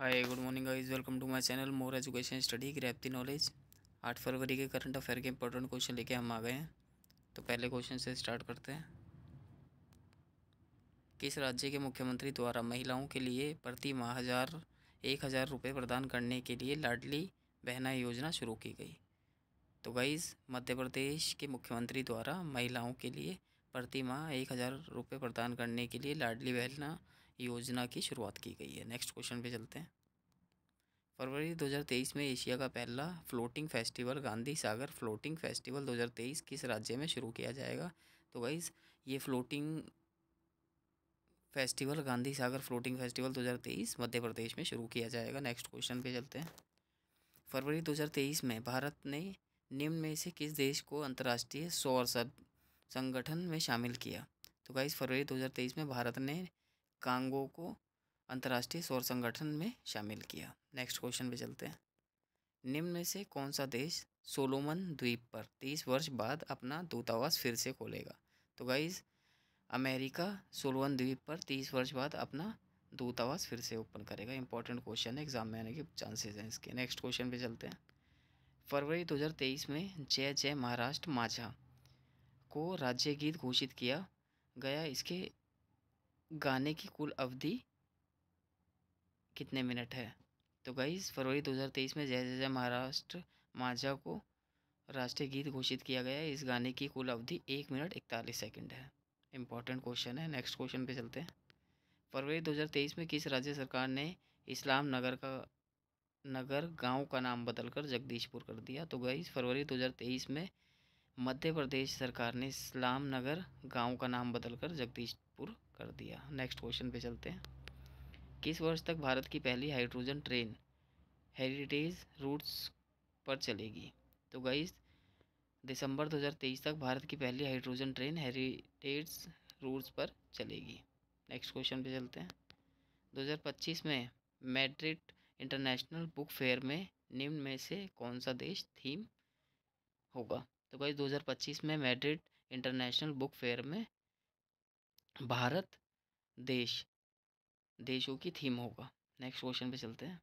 hi good morning guys welcome to my channel more education study ग्रैप्ती knowledge आठ फरवरी के करंट अफेयर के इंपॉर्टेंट क्वेश्चन लेके हम आ गए हैं तो पहले क्वेश्चन से स्टार्ट करते हैं किस राज्य के मुख्यमंत्री द्वारा महिलाओं के लिए प्रति माह हज़ार एक हज़ार रुपये प्रदान करने के लिए लाडली बहना योजना शुरू की गई तो गाइज़ मध्य प्रदेश के मुख्यमंत्री द्वारा महिलाओं के लिए प्रति माह एक हज़ार रुपये प्रदान करने के लिए लाडली बहना योजना की शुरुआत की गई है नेक्स्ट क्वेश्चन पे चलते हैं फरवरी 2023 में एशिया का पहला floating festival Gandhi Sagar floating festival 2023 किस राज्य में शुरू किया जाएगा तो गाइज ये floating festival Gandhi Sagar floating festival 2023 Madhya Pradesh में शुरू किया जाएगा नेक्स्ट क्वेश्चन पे चलते हैं फरवरी 2023 में भारत ने निम्न में से किस देश को अंतर्राष्ट्रीय सौर संगठन में शामिल किया तो गाइस फरवरी 2023 में भारत ने कांगो को अंतर्राष्ट्रीय सौर संगठन में शामिल किया नेक्स्ट क्वेश्चन पे चलते हैं निम्न में से कौन सा देश सोलोमन द्वीप पर तीस वर्ष बाद अपना दूतावास फिर से खोलेगा तो गाइज अमेरिका सोलोमन द्वीप पर तीस वर्ष बाद अपना दूतावास फिर से ओपन करेगा इंपॉर्टेंट क्वेश्चन है एग्जाम में आने के चांसेस हैं इसके नेक्स्ट क्वेश्चन पे चलते हैं फरवरी 2023 में जय जय महाराष्ट्र माझा को राज्य गीत घोषित किया गया इसके गाने की कुल अवधि कितने मिनट है तो गई फरवरी 2023 में जय जय जय महाराष्ट्र माझा को राष्ट्रीय गीत घोषित किया गया है इस गाने की कुल अवधि एक मिनट इकतालीस सेकंड है इम्पॉर्टेंट क्वेश्चन है नेक्स्ट क्वेश्चन पे चलते हैं फरवरी 2023 में किस राज्य सरकार ने इस्लाम नगर का नगर गांव का नाम बदलकर जगदीशपुर कर दिया तो गई फरवरी दो में मध्य प्रदेश सरकार ने इस्लाम नगर गाँव का नाम बदलकर जगदीशपुर कर दिया नेक्स्ट क्वेश्चन पे चलते हैं किस वर्ष तक भारत की पहली हाइड्रोजन ट्रेन हेरिटेज रूट्स पर चलेगी तो गाइस दिसंबर 2023 तक भारत की पहली हाइड्रोजन ट्रेन हेरिटेज रूट्स पर चलेगी नेक्स्ट क्वेश्चन पे चलते हैं 2025 में मैड्रिड इंटरनेशनल बुक फेयर में निम्न में से कौन सा देश थीम होगा तो गई 2025 में मैड्रिड इंटरनेशनल बुक फेयर में भारत देश देशों की थीम होगा नेक्स्ट क्वेश्चन पे चलते हैं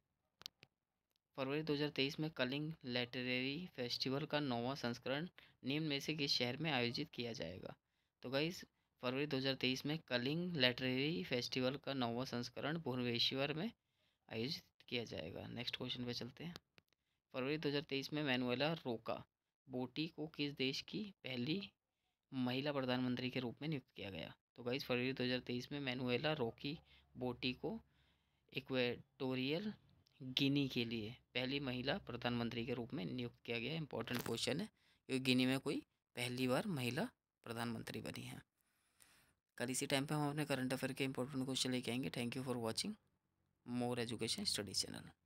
फरवरी 2023 में कलिंग लेटरेरी फेस्टिवल का नौवा संस्करण निम्न में से किस शहर में आयोजित किया जाएगा तो गई फरवरी 2023 में कलिंग लेटरेरी फेस्टिवल का नौवा संस्करण भुवनेश्वर में आयोजित किया जाएगा नेक्स्ट क्वेश्चन पे चलते हैं फरवरी 2023 में मैनुएला रोका बोटी को किस देश की पहली महिला प्रधानमंत्री के रूप में नियुक्त किया गया तो गई फरवरी 2023 में मैनुएला रॉकी बोटी को इक्वेटोरियल गिनी के लिए पहली महिला प्रधानमंत्री के रूप में नियुक्त किया गया इंपॉर्टेंट क्वेश्चन है क्योंकि गिनी में कोई पहली बार महिला प्रधानमंत्री बनी है कल इसी टाइम पे हम अपने करंट अफेयर के इंपॉर्टेंट क्वेश्चन लेके आएंगे thank you for watching more education study channel